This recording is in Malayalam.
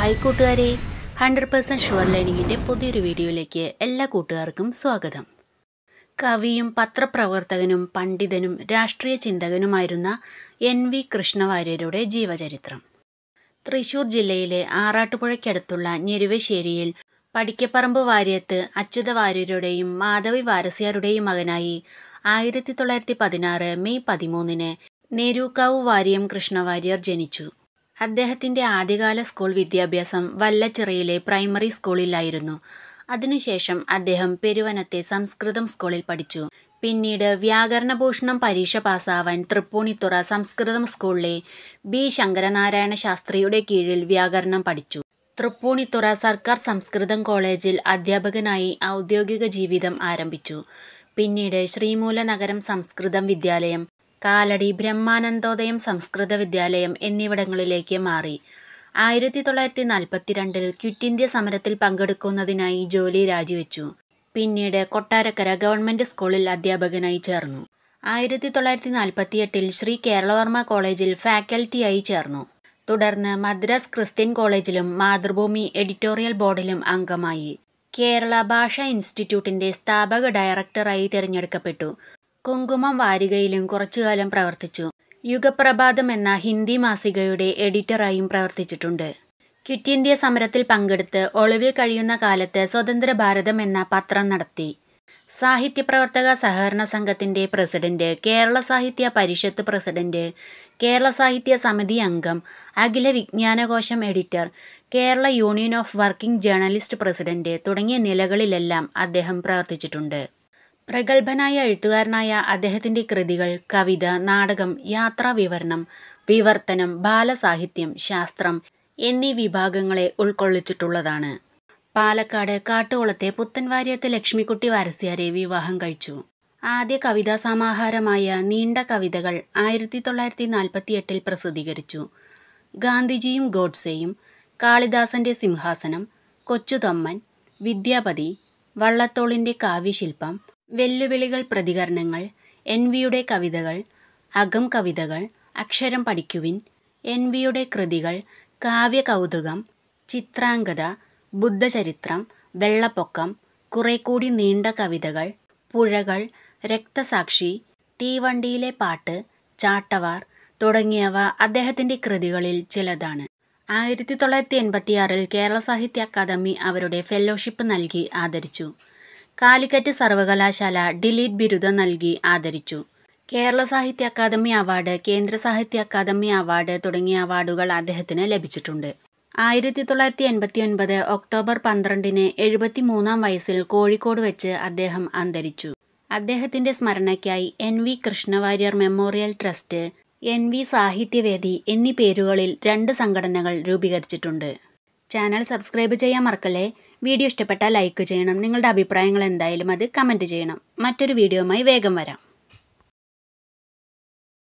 ഹായ് കൂട്ടുകാരെ ഹൺഡ്രഡ് പെർസെൻറ്റ് ഷുവർ ലേണിങ്ങിൻ്റെ പുതിയൊരു വീഡിയോയിലേക്ക് എല്ലാ കൂട്ടുകാർക്കും സ്വാഗതം കവിയും പത്രപ്രവർത്തകനും പണ്ഡിതനും രാഷ്ട്രീയ ചിന്തകനുമായിരുന്ന എൻ വി കൃഷ്ണവാര്യരുടെ ജീവചരിത്രം തൃശൂർ ജില്ലയിലെ ആറാട്ടുപുഴയ്ക്കടുത്തുള്ള ഞെരുവശ്ശേരിയിൽ പടിക്കപ്പറമ്പ് വാര്യത്ത് അച്യുത വാര്യരുടെയും മാധവി വാരസ്യാരുടെയും മകനായി ആയിരത്തി തൊള്ളായിരത്തി പതിനാറ് മെയ് പതിമൂന്നിന് നേരൂക്കാവ് വാര്യം കൃഷ്ണവാര്യർ ജനിച്ചു അദ്ദേഹത്തിൻ്റെ ആദ്യകാല സ്കൂൾ വിദ്യാഭ്യാസം വല്ലച്ചിറയിലെ പ്രൈമറി സ്കൂളിലായിരുന്നു അതിനുശേഷം അദ്ദേഹം പെരുവനത്തെ സംസ്കൃതം സ്കൂളിൽ പഠിച്ചു പിന്നീട് വ്യാകരണഭൂഷണം പരീക്ഷ പാസ്സാവാൻ തൃപ്പൂണിത്തുറ സംസ്കൃതം സ്കൂളിലെ ബി ശങ്കരനാരായണ ശാസ്ത്രിയുടെ കീഴിൽ വ്യാകരണം പഠിച്ചു തൃപ്പൂണിത്തുറ സർക്കാർ സംസ്കൃതം കോളേജിൽ അധ്യാപകനായി ഔദ്യോഗിക ജീവിതം ആരംഭിച്ചു പിന്നീട് ശ്രീമൂലനഗരം സംസ്കൃതം വിദ്യാലയം കാലടി ബ്രഹ്മാനന്ദോദയം സംസ്കൃത വിദ്യാലയം എന്നിവിടങ്ങളിലേക്ക് മാറി ആയിരത്തി തൊള്ളായിരത്തി നാൽപ്പത്തിരണ്ടിൽ ക്വിറ്റ് ഇന്ത്യ സമരത്തിൽ പങ്കെടുക്കുന്നതിനായി ജോലി രാജിവെച്ചു പിന്നീട് കൊട്ടാരക്കര ഗവൺമെൻറ് സ്കൂളിൽ അധ്യാപകനായി ചേർന്നു ആയിരത്തി തൊള്ളായിരത്തി നാൽപ്പത്തിയെട്ടിൽ ശ്രീ കേരളവർമ്മ കോളേജിൽ ഫാക്കൽറ്റിയായി ചേർന്നു തുടർന്ന് മദ്രാസ് ക്രിസ്ത്യൻ കോളേജിലും മാതൃഭൂമി എഡിറ്റോറിയൽ ബോർഡിലും അംഗമായി കേരള ഭാഷാ ഇൻസ്റ്റിറ്റ്യൂട്ടിൻ്റെ സ്ഥാപക ഡയറക്ടറായി തിരഞ്ഞെടുക്കപ്പെട്ടു കുങ്കുമം വാരികയിലും കുറച്ചുകാലം പ്രവർത്തിച്ചു യുഗപ്രഭാതം എന്ന ഹിന്ദി മാസികയുടെ എഡിറ്ററായും പ്രവർത്തിച്ചിട്ടുണ്ട് ക്വിറ്റ് ഇന്ത്യ സമരത്തിൽ പങ്കെടുത്ത് ഒളിവിൽ കഴിയുന്ന കാലത്ത് സ്വതന്ത്ര ഭാരതം എന്ന പത്രം നടത്തി സാഹിത്യപ്രവർത്തക സഹകരണ സംഘത്തിന്റെ പ്രസിഡന്റ് കേരള സാഹിത്യ പരിഷത്ത് പ്രസിഡന്റ് കേരള സാഹിത്യ സമിതി അംഗം അഖില വിജ്ഞാനകോശം editor Kerala union of working journalist president തുടങ്ങിയ നിലകളിലെല്ലാം അദ്ദേഹം പ്രവർത്തിച്ചിട്ടുണ്ട് പ്രഗത്ഭനായ എഴുത്തുകാരനായ അദ്ദേഹത്തിന്റെ കൃതികൾ കവിത നാടകം വിവരണം വിവർത്തനം ബാലസാഹിത്യം ശാസ്ത്രം എന്നീ വിഭാഗങ്ങളെ ഉൾക്കൊള്ളിച്ചിട്ടുള്ളതാണ് പാലക്കാട് കാട്ടുകുളത്തെ പുത്തൻവാര്യത്തെ ലക്ഷ്മിക്കുട്ടി വാരസ്യാരെ വിവാഹം കഴിച്ചു ആദ്യ കവിതാ സമാഹാരമായ നീണ്ട കവിതകൾ ആയിരത്തി തൊള്ളായിരത്തി നാൽപ്പത്തി എട്ടിൽ പ്രസിദ്ധീകരിച്ചു ഗാന്ധിജിയും ഗോഡ്സെയും കാളിദാസന്റെ സിംഹാസനം കൊച്ചുതമ്മൻ വിദ്യാപതി വള്ളത്തോളിന്റെ കാവ്യശില്പം വെല്ലുവിളികൾ പ്രതികരണങ്ങൾ എൻ വിയുടെ കവിതകൾ അകം കവിതകൾ അക്ഷരം പഠിക്കുവിൻ എൻ വിയുടെ കൃതികൾ കാവ്യ കൗതുകം ചിത്രാംഗത ബുദ്ധചരിത്രം വെള്ളപ്പൊക്കം കുറെ കൂടി നീണ്ട കവിതകൾ പുഴകൾ രക്തസാക്ഷി തീവണ്ടിയിലെ പാട്ട് ചാട്ടവാർ തുടങ്ങിയവ അദ്ദേഹത്തിൻ്റെ കൃതികളിൽ ചിലതാണ് ആയിരത്തി തൊള്ളായിരത്തി എൺപത്തിയാറിൽ കേരള സാഹിത്യ അക്കാദമി അവരുടെ ഫെല്ലോഷിപ്പ് നൽകി ആദരിച്ചു കാലിക്കറ്റ് സർവകലാശാല ഡിലീറ്റ് ബിരുദം നൽകി ആദരിച്ചു കേരള സാഹിത്യ അക്കാദമി അവാർഡ് കേന്ദ്ര സാഹിത്യ അക്കാദമി അവാർഡ് തുടങ്ങിയ അവാർഡുകൾ അദ്ദേഹത്തിന് ലഭിച്ചിട്ടുണ്ട് ആയിരത്തി തൊള്ളായിരത്തി എൺപത്തി ഒൻപത് ഒക്ടോബർ പന്ത്രണ്ടിന് എഴുപത്തി മൂന്നാം വയസ്സിൽ കോഴിക്കോട് വെച്ച് അദ്ദേഹം അന്തരിച്ചു അദ്ദേഹത്തിന്റെ സ്മരണയ്ക്കായി N V Krishna Warrier memorial trust N V Sahityavedi എന്നീ പേരുകളിൽ രണ്ട് സംഘടനകൾ രൂപീകരിച്ചിട്ടുണ്ട് ചാനൽ സബ്സ്ക്രൈബ് ചെയ്യാൻ മറക്കല്ലേ വീഡിയോ ഇഷ്ടപ്പെട്ടാൽ ലൈക്ക് ചെയ്യണം നിങ്ങളുടെ അഭിപ്രായങ്ങൾ എന്തായാലും അത് കമൻറ്റ് ചെയ്യണം മറ്റൊരു വീഡിയോയുമായി വേഗം വരാം